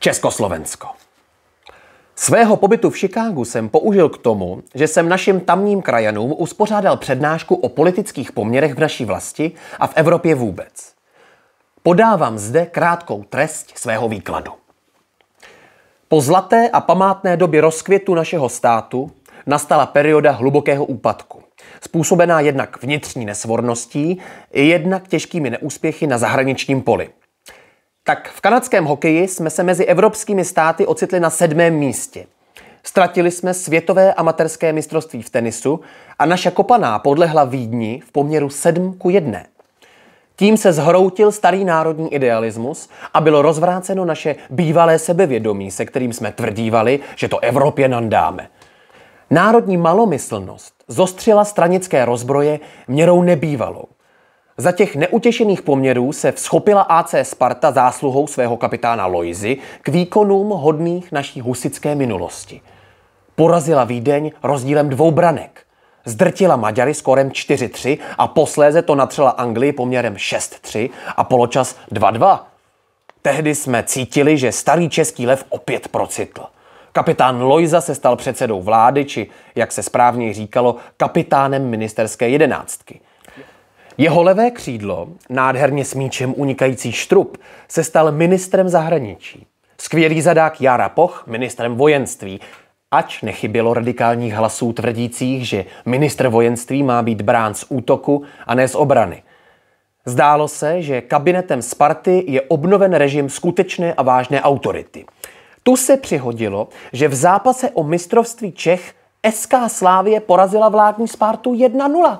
Československo. Svého pobytu v Chicagu jsem použil k tomu, že jsem našim tamním krajanům uspořádal přednášku o politických poměrech v naší vlasti a v Evropě vůbec. Podávám zde krátkou trest svého výkladu. Po zlaté a památné době rozkvětu našeho státu nastala perioda hlubokého úpadku, způsobená jednak vnitřní nesvorností, jednak těžkými neúspěchy na zahraničním poli. Tak v kanadském hokeji jsme se mezi evropskými státy ocitli na sedmém místě. Ztratili jsme světové amatérské mistrovství v tenisu a naše kopaná podlehla Vídni v poměru 7 ku 1. Tím se zhroutil starý národní idealismus a bylo rozvráceno naše bývalé sebevědomí, se kterým jsme tvrdívali, že to Evropě nandáme. Národní malomyslnost zostřila stranické rozbroje měrou nebývalou. Za těch neutěšených poměrů se vzchopila AC Sparta zásluhou svého kapitána Loizy k výkonům hodných naší husické minulosti. Porazila Vídeň rozdílem dvou branek – zdrtila Maďary skorem 4-3 a posléze to natřela Anglii poměrem 6-3 a poločas 2-2. Tehdy jsme cítili, že starý český lev opět procitl. Kapitán Lojza se stal předsedou vlády, či, jak se správně říkalo, kapitánem ministerské jedenáctky. Jeho levé křídlo, nádherně s míčem unikající štrup, se stal ministrem zahraničí. Skvělý zadák Jara Poch, ministrem vojenství, Ač nechybělo radikálních hlasů tvrdících, že ministr vojenství má být brán z útoku a ne z obrany. Zdálo se, že kabinetem Sparty je obnoven režim skutečné a vážné autority. Tu se přihodilo, že v zápase o mistrovství Čech SK Slávě porazila vládní Spartu 1-0.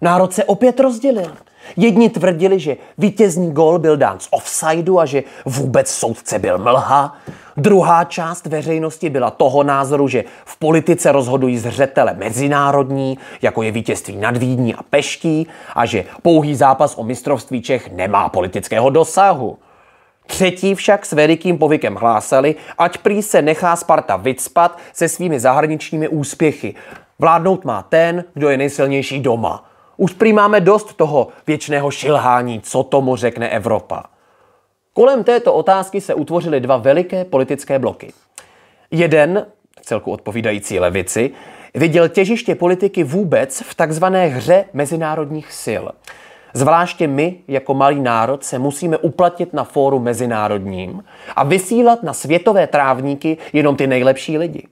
Národ se opět rozdělil. Jedni tvrdili, že vítězný gol byl dán z offsideu a že vůbec soudce byl mlha. Druhá část veřejnosti byla toho názoru, že v politice rozhodují zřetele mezinárodní, jako je vítězství nad Vídní a Peští, a že pouhý zápas o mistrovství Čech nemá politického dosahu. Třetí však s velikým povykem hlásali, ať prý se nechá Sparta vycpat se svými zahraničními úspěchy. Vládnout má ten, kdo je nejsilnější doma – už prý máme dost toho věčného šilhání, co tomu řekne Evropa. Kolem této otázky se utvořily dva veliké politické bloky. Jeden, celku odpovídající levici, viděl těžiště politiky vůbec v takzvané hře mezinárodních sil. Zvláště my, jako malý národ, se musíme uplatnit na fóru mezinárodním a vysílat na světové trávníky jenom ty nejlepší lidi.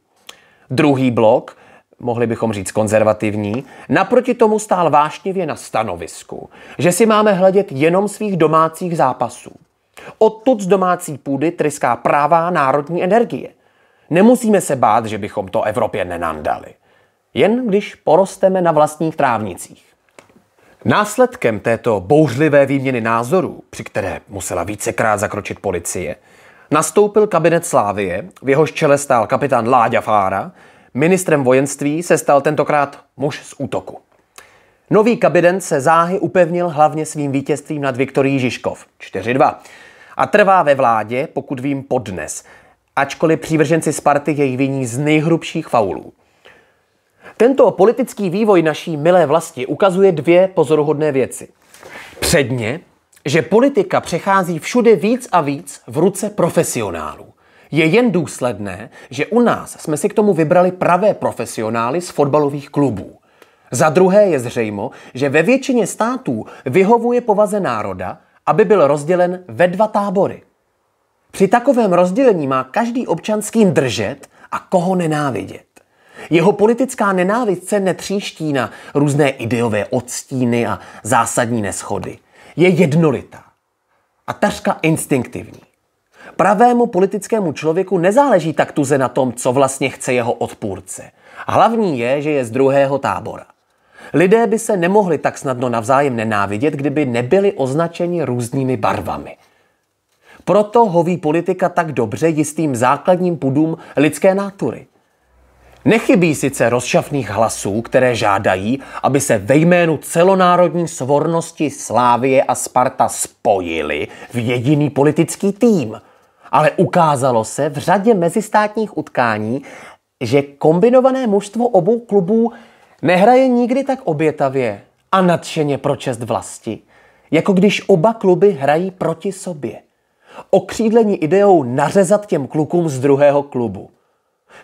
Druhý blok mohli bychom říct konzervativní, naproti tomu stál vášnivě na stanovisku, že si máme hledět jenom svých domácích zápasů. Odtud z domácí půdy tryská prává národní energie. Nemusíme se bát, že bychom to Evropě nenandali. Jen když porosteme na vlastních trávnicích. Následkem této bouřlivé výměny názorů, při které musela vícekrát zakročit policie, nastoupil kabinet Slávie, v jehož čele stál kapitán Láďa Fára, Ministrem vojenství se stal tentokrát muž z útoku. Nový kabinet se záhy upevnil hlavně svým vítězstvím nad Viktorií Žižkov 4-2 a trvá ve vládě, pokud vím, podnes, ačkoliv přívrženci Sparty jej viní z nejhrubších faulů. Tento politický vývoj naší milé vlasti ukazuje dvě pozoruhodné věci. Předně, že politika přechází všude víc a víc v ruce profesionálů. Je jen důsledné, že u nás jsme si k tomu vybrali pravé profesionály z fotbalových klubů. Za druhé je zřejmo, že ve většině států vyhovuje povaze národa, aby byl rozdělen ve dva tábory. Při takovém rozdělení má každý občan s kým držet a koho nenávidět. Jeho politická nenávist se netříští na různé ideové odstíny a zásadní neschody. Je jednolitá a tařka instinktivní. Pravému politickému člověku nezáleží tak tuze na tom, co vlastně chce jeho odpůrce. Hlavní je, že je z druhého tábora. Lidé by se nemohli tak snadno navzájem nenávidět, kdyby nebyli označeni různými barvami. Proto hoví politika tak dobře jistým základním pudům lidské nátury. Nechybí sice rozšafných hlasů, které žádají, aby se ve jménu celonárodní svornosti Slávie a Sparta spojili v jediný politický tým – ale ukázalo se v řadě mezistátních utkání, že kombinované mužstvo obou klubů nehraje nikdy tak obětavě a nadšeně pro čest vlasti, jako když oba kluby hrají proti sobě. Okřídlení ideou nařezat těm klukům z druhého klubu.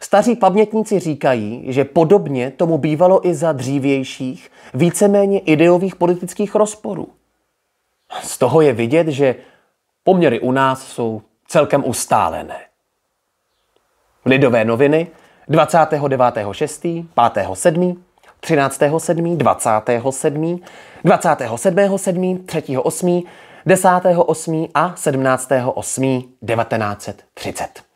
Staří pamětníci říkají, že podobně tomu bývalo i za dřívějších, víceméně ideových politických rozporů. Z toho je vidět, že poměry u nás jsou celkem ustálené. Lidové noviny 29.6., 5.7., 13.7., 20.7., 27.7., 3.8., 10.8. a 17.8.1930.